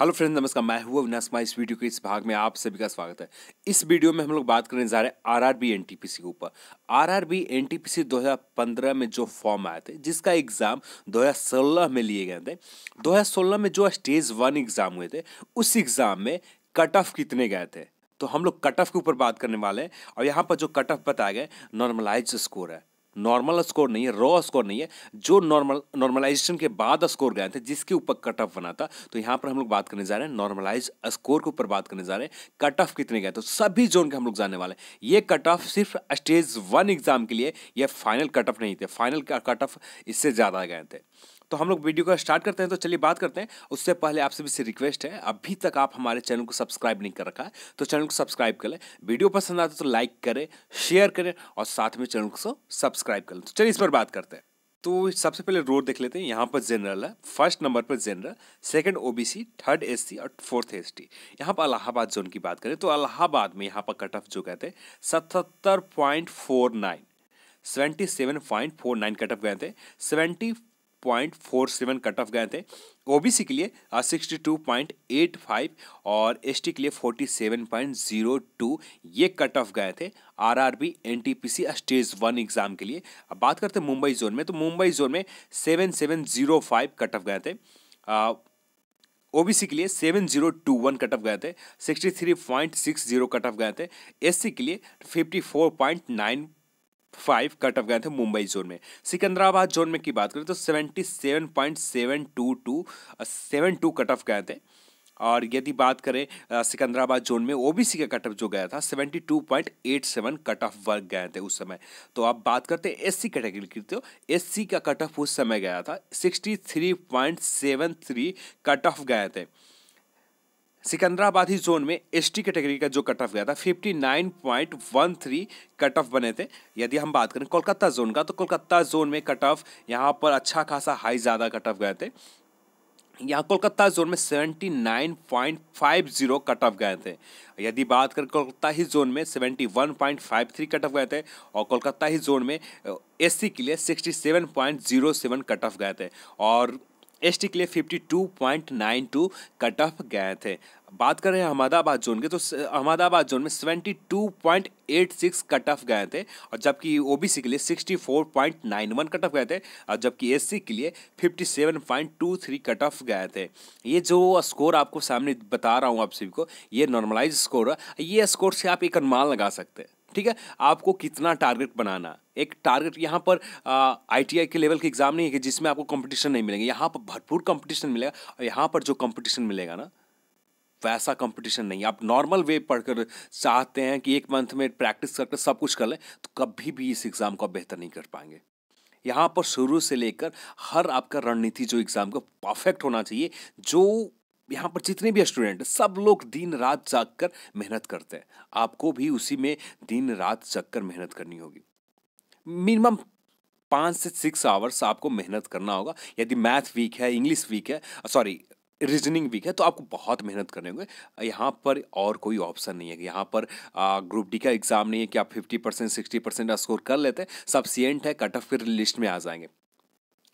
hello friends नमस्कार मैं हूँ अविनाश माई इस वीडियो के इस भाग में आप सभी का स्वागत है इस वीडियो में हम लोग बात करने जा रहे हैं R R B N T P C के ऊपर R R B N T P C दो हज़ार पंद्रह में जो फॉर्म आए थे जिसका एग्ज़ाम दो हज़ार सोलह में लिए गए थे दो हजार सोलह में जो स्टेज वन एग्ज़ाम हुए थे उस एग्ज़ाम में कट ऑफ कितने गए थे तो हम लोग कट ऑफ के ऊपर बात करने वाले हैं और यहाँ पर जो कट ऑफ बताया गया नॉर्मलाइज स्कोर है नॉर्मल स्कोर नहीं है रॉ स्कोर नहीं है जो नॉर्मल नॉर्मलाइजेशन के बाद स्कोर गए थे जिसके ऊपर कट ऑफ बना था तो यहाँ पर हम लोग बात करने जा रहे हैं नॉर्मलाइज स्कोर के ऊपर बात करने जा रहे हैं कट ऑफ कितने गए तो सभी जोन के हम लोग जाने वाले हैं ये कट ऑफ सिर्फ स्टेज वन एग्जाम के लिए यह फाइनल कट ऑफ नहीं थे फाइनल कट ऑफ इससे ज़्यादा गए थे तो हम लोग वीडियो का स्टार्ट करते हैं तो चलिए बात करते हैं उससे पहले आप सभी से रिक्वेस्ट है अभी तक आप हमारे चैनल को सब्सक्राइब नहीं कर रखा है तो चैनल को सब्सक्राइब कर लें वीडियो पसंद आता है तो लाइक करें शेयर करें और साथ में चैनल को सब्सक्राइब सब्सक्राइब कर लें तो चलिए इस पर बात करते हैं तो सबसे पहले रोड देख लेते हैं यहाँ पर जनरल है फर्स्ट नंबर पर general second OBC third SC और फोर्थ एसटी यहाँ पर अलाहाबाद जोन की बात करें तो अलाहाबाद में यहाँ पर कट ऑफ जो कहते हैं सतहत्तर point four nine seventy seven point four nine cut off गए थे seventy point four seven cut off गए थे ओ के लिए sixty two point eight five और एस के लिए forty seven point zero two ये कट ऑफ गए थे R R B N T P C stage one exam के लिए अब बात करते हैं मुंबई जोन में तो मुंबई जोन में seven seven zero five cut off गए थे बी uh, सी के लिए seven zero two one cut off गए थे sixty three point six zero cut off गए थे एस के लिए fifty four point nine five cut off गए थे मुंबई जोन में सिकंदराबाद जोन में की बात करें तो seventy seven point seven two two seven two cut off गए थे और यदि बात करें सिकंदराबाद जोन में ओबीसी का कट ऑफ जो गया था seventy two point eight seven cut off वर्ग गए थे उस समय तो आप बात करते हैं एससी कैटेगरी की तो एससी का कट ऑफ उस समय गया था sixty three point seven three cut off गए थे सिकंदराबाद ही जोन में टी कैटेगरी का जो कट ऑफ गया था fifty nine point one three cut off बने थे यदि हम बात करें कोलकाता जोन का तो कोलकाता जोन में कट ऑफ यहाँ पर अच्छा खासा हाई ज़्यादा कट ऑफ गए थे यहाँ कोलकाता जोन में nine point five zero cut off गए थे यदि बात करें कोलकाता ही जोन में seventy one point five three cut off गए थे और कोलकाता ही जोन में एससी के लिए sixty seven point zero seven cut off गए थे और एस के लिए fifty two point nine two cut off गए थे बात कर रहे हैं अहमदाबाद जोन के तो अहमदाबाद जोन में seventy two point eight six cut off गए थे और जबकि ओबीसी के लिए sixty four point nine one cut off गए थे और जबकि एससी के लिए fifty seven point two three cut off गए थे ये जो स्कोर आपको सामने बता रहा हूँ आप सभी को ये नॉर्मलाइज स्कोर है ये स्कोर से आप एक अनुमान लगा सकते हैं ठीक है आपको कितना टारगेट बनाना एक टारगेट यहाँ पर आईटीआई के लेवल के एग्जाम नहीं है जिसमें आपको कंपटीशन नहीं मिलेंगे यहाँ पर भरपूर कंपटीशन मिलेगा और यहाँ पर जो कंपटीशन मिलेगा ना वैसा कंपटीशन नहीं आप नॉर्मल वे पढ़कर चाहते हैं कि एक मंथ में प्रैक्टिस करके सब कुछ कर लें तो कभी भी इस एग्ज़ाम को बेहतर नहीं कर पाएंगे यहाँ पर शुरू से लेकर हर आपका रणनीति जो एग्ज़ाम का परफेक्ट होना चाहिए जो यहाँ पर जितने भी स्टूडेंट सब लोग दिन रात जाग कर मेहनत करते हैं आपको भी उसी में दिन रात जाग कर मेहनत करनी होगी मिनिमम पाँच से सिक्स आवर्स आपको मेहनत करना होगा यदि मैथ वीक है इंग्लिश वीक है सॉरी रीजनिंग वीक है तो आपको बहुत मेहनत करने होंगे यहाँ पर और कोई ऑप्शन नहीं है कि यहाँ पर ग्रुप डी का एग्ज़ाम नहीं है कि आप fifty percent sixty percent score कर लेते हैं एंट है कट ऑफ फिर लिस्ट में आ जाएंगे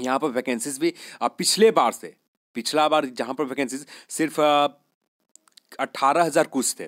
यहाँ पर वैकेंसीज भी आप पिछले बार से पिछला बार जहाँ पर वैकेंसीज सिर्फ अट्ठारह हज़ार कुछ थे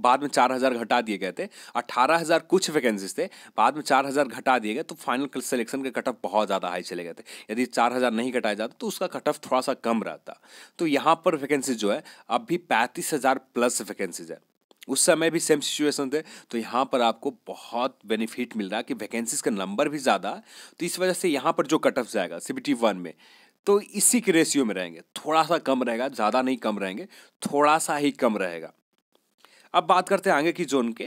बाद में चार हज़ार घटा दिए गए थे अट्ठारह हज़ार कुछ वैकेंसीज थे बाद में चार हज़ार घटा दिए गए तो फाइनल सिलेक्शन के कट ऑफ बहुत ज़्यादा हाई चले गए थे यदि चार हज़ार नहीं घटाया जाता तो उसका कट ऑफ थोड़ा सा कम रहता तो यहाँ पर वैकेंसी जो है अब भी पैंतीस हज़ार प्लस वैकेंसीज है उस समय भी सेम सिचुएशन थे तो यहाँ पर आपको बहुत बेनिफिट मिल रहा है कि वैकेंसीज का नंबर भी ज़्यादा तो इस वजह से यहाँ पर जो कट ऑफ जाएगा सी बी वन में तो इसी के रेशियो में रहेंगे थोड़ा सा कम रहेगा ज़्यादा नहीं कम रहेंगे थोड़ा सा ही कम रहेगा अब बात करते हैं आगे की जोन के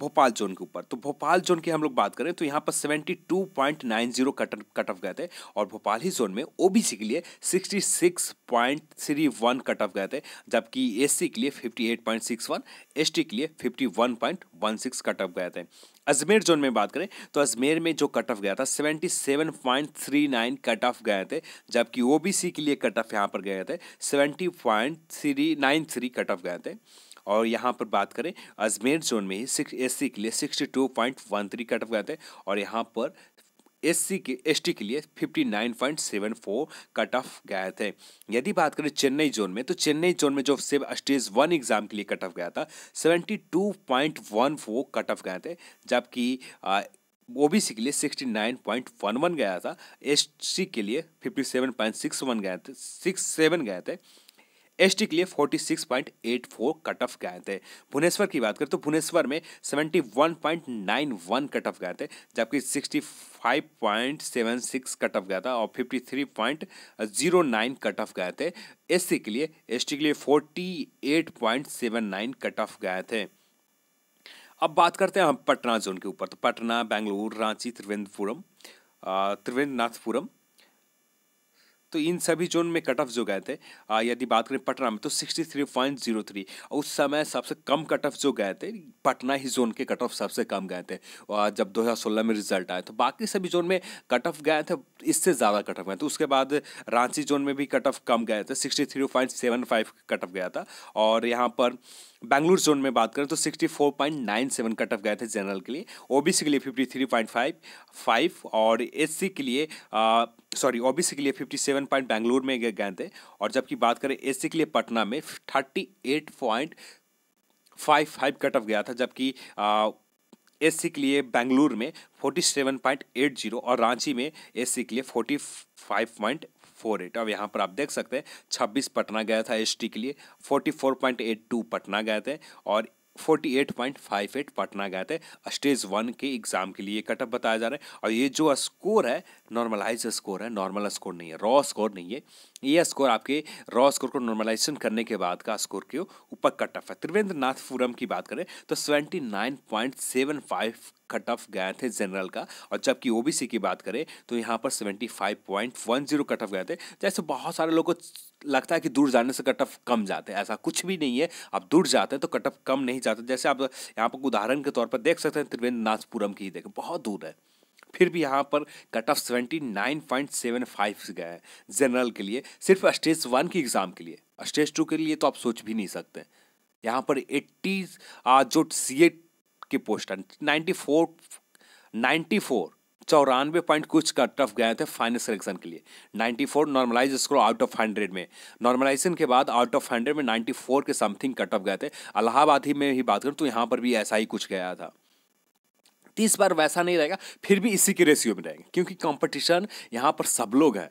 भोपाल जोन के ऊपर तो भोपाल जोन की हम लोग बात करें तो यहाँ पर seventy two point nine zero cut cut off गए थे और भोपाल ही जोन में ओबीसी के लिए sixty six point three one cut off गए थे जबकि एससी के लिए fifty eight point six one S के लिए fifty one point one six cut off गए थे अजमेर जोन में बात करें तो अजमेर में जो कट ऑफ गया था seventy seven point three nine cut off गए थे जबकि ओबीसी के लिए कट ऑफ यहाँ पर गए थे seventy point three nine three cut off गए थे और यहाँ पर बात करें अजमेर जोन में ही सिक्स एस के लिए sixty two point one three cut off गए थे और यहाँ पर एस के एस के लिए fifty nine point seven four cut off गए थे यदि बात करें चेन्नई जोन में तो चेन्नई जोन में जो सिर्फ स्टेज वन एग्जाम के लिए कट ऑफ गया था two point one four cut off गए थे जबकि ओ बी सी के लिए sixty nine point one one गया था सी के लिए fifty seven point six one गए थे सिक्स सेवन गए थे एस के लिए 46.84 कट ऑफ गए थे भुवनेश्वर की बात करें तो भुवनेश्वर में 71.91 कट ऑफ गए थे जबकि 65.76 कट ऑफ गया था और 53.09 कट ऑफ गए थे एस के लिए एस के लिए 48.79 कट ऑफ गए थे अब बात करते हैं हम पटना जोन के ऊपर तो पटना बेंगलुरु रांची त्रिवेंद्रपुरम त्रिवेंद्रनाथपुरम तो इन सभी जोन में कट ऑफ जो गए थे यदि बात करें पटना में तो sixty three point zero three उस समय सबसे कम कट ऑफ जो गए थे पटना ही जोन के कट ऑफ सबसे कम गए थे और जब दो हज़ार सोलह में रिजल्ट आया तो बाकी सभी जोन में कट ऑफ गए थे इससे ज़्यादा कट ऑफ गए थे तो उसके बाद रांची जोन में भी कट ऑफ कम गए थे sixty three point seven five cut off गया था और यहाँ पर बैंगलोर जोन में बात करें तो 64.97 कट ऑफ गए थे जनरल के लिए ओबीसी के लिए 53.5 फाइव और एससी के लिए सॉरी ओबीसी के लिए 57 पॉइंट बैंगलोर में गए थे और जबकि बात करें एससी के लिए पटना में 38.55 कट ऑफ गया था जबकि एससी के लिए बेंगलुरु में 47.80 और रांची में एससी के लिए 45.80 फोर एट अब यहाँ पर आप देख सकते हैं छब्बीस पटना गया था एस के लिए forty four point eight two Patna गए थे और forty eight point five eight Patna गए थे स्टेज वन के एग्ज़ाम के लिए कटअप बताया जा रहा है और ये जो स्कोर है नॉर्मलाइज स्कोर है नॉर्मल स्कोर नहीं है रॉ स्कोर नहीं है ये स्कोर आपके रॉ स्कोर को नॉर्मलाइजेशन करने के बाद का स्कोर के ऊपर कट ऑफ है त्रिवेंद्र नाथ फोरम की बात करें तो seventy nine point seven five cut off गए थे जनरल का और जबकि ओबीसी की बात करें तो यहाँ पर seventy five point one zero cut off गए थे जैसे बहुत सारे लोगों को लगता है कि दूर जाने से कट ऑफ कम जाते हैं ऐसा कुछ भी नहीं है आप दूर जाते हैं तो कट ऑफ कम नहीं जाते जैसे आप यहाँ पर उदाहरण के तौर पर देख सकते हैं त्रिवेंद्र नाथपुरम की ही देखें बहुत दूर है फिर भी यहाँ पर cut off seventy nine point seven five गए हैं जनरल के लिए सिर्फ स्टेज वन की एग्ज़ाम के लिए स्टेज टू के लिए तो आप सोच भी नहीं सकते यहाँ पर एट्टी जो सी की पोस्ट है नाइन्टी फोर नाइन्टी फोर चौरानवे पॉइंट कुछ कट ऑफ गए थे फाइनल सिलेक्शन के लिए ninety four normalise score out of hundred में नॉर्मलाइजेशन के बाद आउट ऑफ हंड्रेड में नाइन्टी फोर के समथिंग कट ऑफ गए थे अलाहाबाद ही में ही बात करूँ तो यहाँ पर भी ऐसा ही कुछ गया था तीस बार वैसा नहीं रहेगा फिर भी इसी के रेशियो में रहेंगे क्योंकि कंपटीशन यहाँ पर सब लोग हैं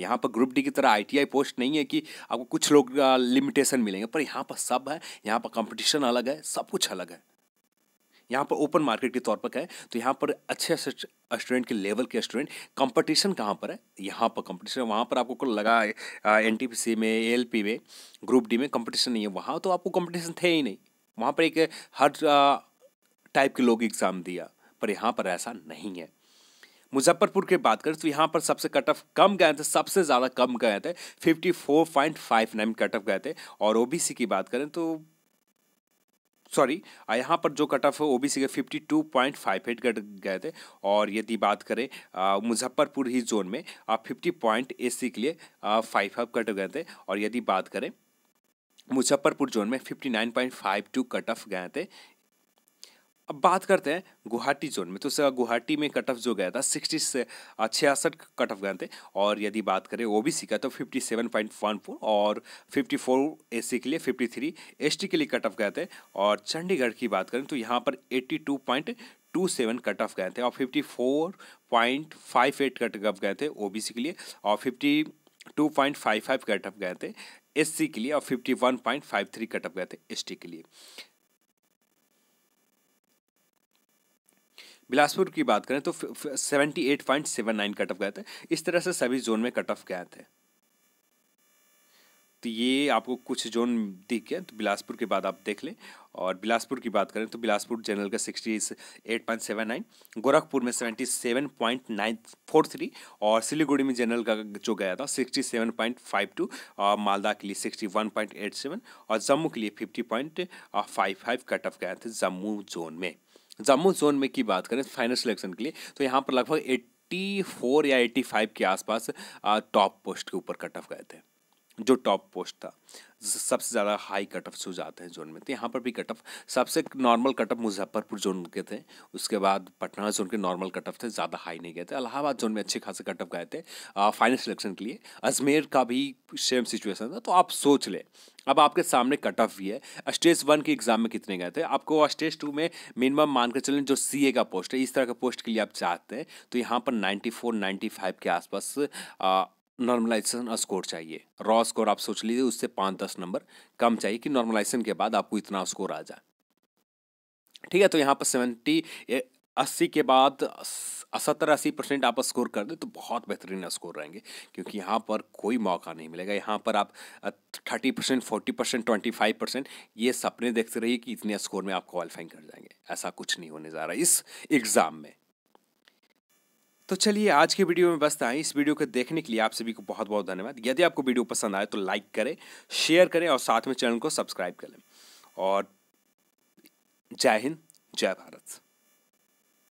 यहाँ पर ग्रुप डी की तरह आईटीआई पोस्ट नहीं है कि आपको कुछ लोग लिमिटेशन मिलेंगे पर यहाँ पर सब है यहाँ पर कंपटीशन अलग है सब कुछ अलग है यहाँ पर ओपन मार्केट के तौर पर कहें तो यहाँ पर अच्छे अच्छे स्टूडेंट के लेवल के स्टूडेंट कंपटीशन कहाँ पर है यहाँ पर कंपटीशन वहाँ पर आपको लगा एन में एल में ग्रुप डी में कंपटीशन नहीं है वहाँ तो आपको कंपटीशन थे ही नहीं वहाँ पर एक हर टाइप के लोग एग्ज़ाम दिया पर यहाँ पर ऐसा नहीं है मुजफ्फरपुर की बात करें तो यहाँ पर सबसे कट ऑफ कम गए थे सबसे ज़्यादा कम गए थे fifty four point five nine cut off गए थे और ओबीसी की बात करें तो सॉरी यहाँ पर जो कट ऑफ है सी के fifty two point five eight cut गए थे और यदि बात करें मुजफ्फरपुर ही जोन में फिफ्टी पॉइंट ए सी के लिए फाइव अप कट गए थे और यदि बात करें मुजफ्फरपुर जोन में fifty nine point five two cut off गए थे अब बात करते हैं गुवाहाटी जोन में तो सर गुवाहाटी में कट ऑफ जो गया था सिक्सटी से छियासठ कट ऑफ गए थे और यदि बात करें ओबीसी का तो fifty seven point one four और फिफ्टी फोर ए के लिए फिफ्टी थ्री एस के लिए कट ऑफ गए थे और चंडीगढ़ की बात करें तो यहाँ पर eighty two point two seven cut off गए थे और fifty four point five eight cut off गए थे ओ के लिए और fifty two point five five cut off गए थे एस के लिए और fifty one point five three cut off गए थे एस के लिए बिलासपुर की बात करें तो seventy eight point seven nine cut off गए थे इस तरह से सभी जोन में कट ऑफ गए थे तो ये आपको कुछ जोन दिख गया तो बिलासपुर के बाद आप देख लें और बिलासपुर की बात करें तो बिलासपुर जनरल का sixty eight point seven nine Gorakhpur में seventy seven point nine four three और सिलीगुड़ी में जनरल का जो गया था sixty seven point five two और मालदा के लिए sixty one point eight seven और जम्मू के लिए fifty point five five cut off गया था जम्मू जोन में जम्मू जोन में की बात करें फाइनल सिलेक्शन के लिए तो यहाँ पर लगभग एट्टी फोर या एट्टी फाइव के आसपास टॉप पोस्ट के ऊपर कट ऑफ गए थे जो टॉप पोस्ट था सबसे ज़्यादा हाई कट ऑफ से जाते हैं जोन में तो यहाँ पर भी कट ऑफ सबसे normal cut off Muzaffarpur zone के थे उसके बाद पटना जोन के नॉर्मल कट ऑफ थे ज़्यादा हाई नहीं गए थे अलाहाबाद जोन में अच्छे खासे कट ऑफ गए थे फाइनल सिलेक्शन के लिए अजमेर का भी सेम सिचुएसन था तो आप सोच लें अब आपके सामने कट ऑफ भी है स्टेज वन के एग्जाम में कितने गए थे आपको स्टेज टू में मिनिमम मान कर चलें जो सी ए का पोस्ट है इस तरह का पोस्ट के लिए आप चाहते हैं तो यहाँ पर नाइन्टी फोर नाइन्टी फाइव के आसपास नॉर्मलाइजेशन स्कोर चाहिए रॉ स्कोर आप सोच लीजिए उससे पाँच दस नंबर कम चाहिए कि नॉर्मलाइजेशन के बाद आपको इतना स्कोर आ जाए ठीक है तो यहाँ पर सेवेंटी अस्सी के बाद सत्तर अस्सी परसेंट आप स्कोर कर दें तो बहुत बेहतरीन स्कोर रहेंगे क्योंकि यहाँ पर कोई मौका नहीं मिलेगा यहाँ पर आप thirty percent forty percent twenty five percent ये सपने देखते रहिए कि इतने स्कोर में आप क्वालिफाइंग कर जाएंगे ऐसा कुछ नहीं होने जा रहा है इस एग्ज़ाम में तो चलिए आज के वीडियो में बस आए इस वीडियो को देखने के लिए आप सभी को बहुत बहुत धन्यवाद यदि आपको वीडियो पसंद आए तो लाइक करें शेयर करें और साथ में चैनल को सब्सक्राइब करें और जय हिंद जय भारत